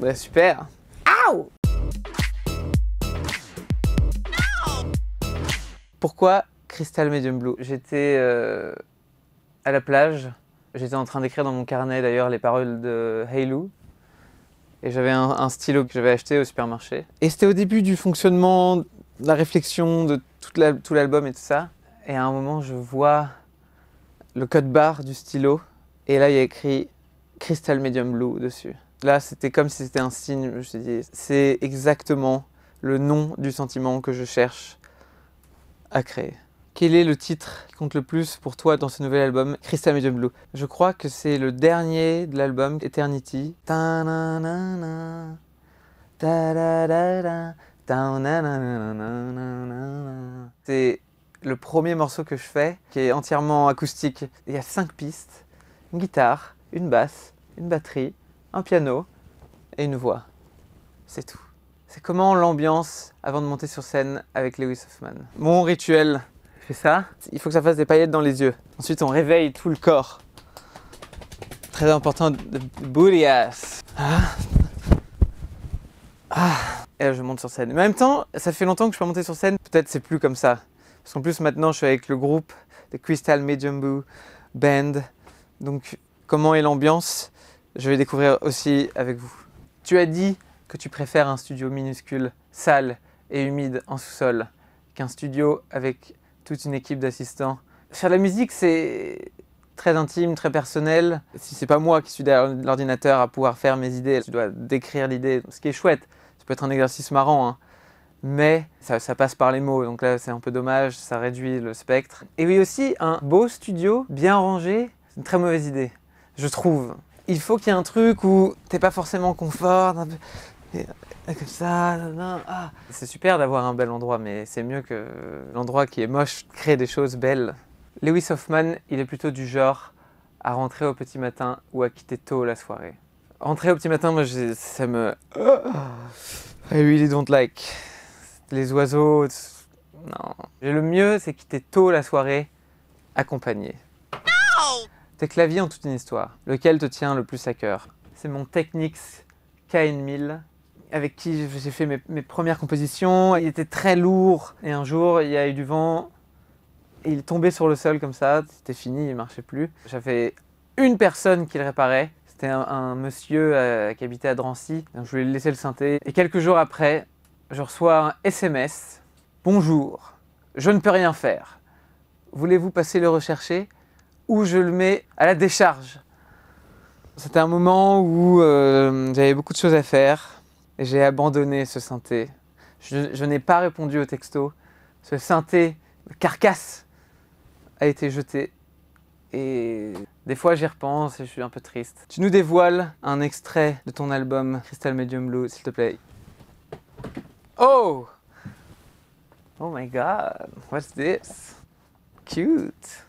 Bah, super. Pourquoi Crystal Medium Blue J'étais euh, à la plage. J'étais en train d'écrire dans mon carnet d'ailleurs les paroles de Lou, Et j'avais un, stylo que j'avais acheté au supermarché. Et c'était au début du fonctionnement, de la réflexion de toute la, tout l'album et tout ça. Et à un moment, je vois le code barre du stylo. Et là, il y a écrit Crystal Medium Blue dessus. Là, c'était comme si c'était un signe. Je me suis dit, c'est exactement le nom du sentiment que je cherche à créer. Quel est le titre qui compte le plus pour toi dans ce nouvel album, Crystal Medium Blue Je crois que c'est le dernier de l'album, Eternity. C'est le premier morceau que je fais, qui est entièrement acoustique. Il y a cinq pistes, une guitare, une basse, une batterie, un piano et une voix. C'est tout. C'est comment l'ambiance avant de monter sur scène avec Lewis Hoffman. Mon rituel, je fais ça. Il faut que ça fasse des paillettes dans les yeux. Ensuite, on réveille tout le corps. Très important, de booty ass. Ah. Ah. Et je monte sur scène. Mais en même temps, ça fait longtemps que je suis pas monté sur scène. Peut-être c'est plus comme ça. Parce qu'en plus, maintenant, je suis avec le groupe The Crystal Medium Band. Donc, comment est l'ambiance je vais découvrir aussi avec vous. Tu as dit que tu préfères un studio minuscule, sale et humide en sous-sol qu'un studio avec toute une équipe d'assistants. Faire la musique, c'est très intime, très personnel. Si c'est pas moi qui suis derrière l'ordinateur à pouvoir faire mes idées, tu dois décrire l'idée, ce qui est chouette. Ça peut être un exercice marrant, hein. mais ça, ça, passe par les mots, donc là c'est un peu dommage, ça réduit le spectre. Et oui aussi, un beau studio bien rangé, c'est une très mauvaise idée, je trouve il faut qu'il y ait un truc où t'es pas forcément confort, comme ça, ah. C'est super d'avoir un bel endroit, mais c'est mieux que l'endroit qui est moche crée des choses belles. Lewis Hoffman, il est plutôt du genre à rentrer au petit matin ou à quitter tôt la soirée. Rentrer au petit matin, moi, ça me... Ah, I really don't like. Les oiseaux, non. le mieux, c'est quitter tôt la soirée, accompagné. Tes claviers ont toute une histoire. Lequel te tient le plus à cœur C'est mon Technics KN1000 avec qui j'ai fait mes, premières compositions. Il était très lourd. Et un jour, il y a eu du vent. Et il tombait sur le sol comme ça. C'était fini, il marchait plus. J'avais une personne qui le réparait. C'était un, monsieur euh, qui habitait à Drancy. Donc je lui ai laissé le synthé. Et quelques jours après, je reçois un SMS. Bonjour, je ne peux rien faire. Voulez-vous passer le rechercher où je le mets à la décharge. C'était un moment où euh, j'avais beaucoup de choses à faire et j'ai abandonné ce synthé. Je, je n'ai pas répondu au texto. Ce synthé carcasse a été jeté et des fois j'y repense et je suis un peu triste. Tu nous dévoiles un extrait de ton album Crystal Medium Blue, s'il te plaît. Oh Oh my god, what's this? Cute.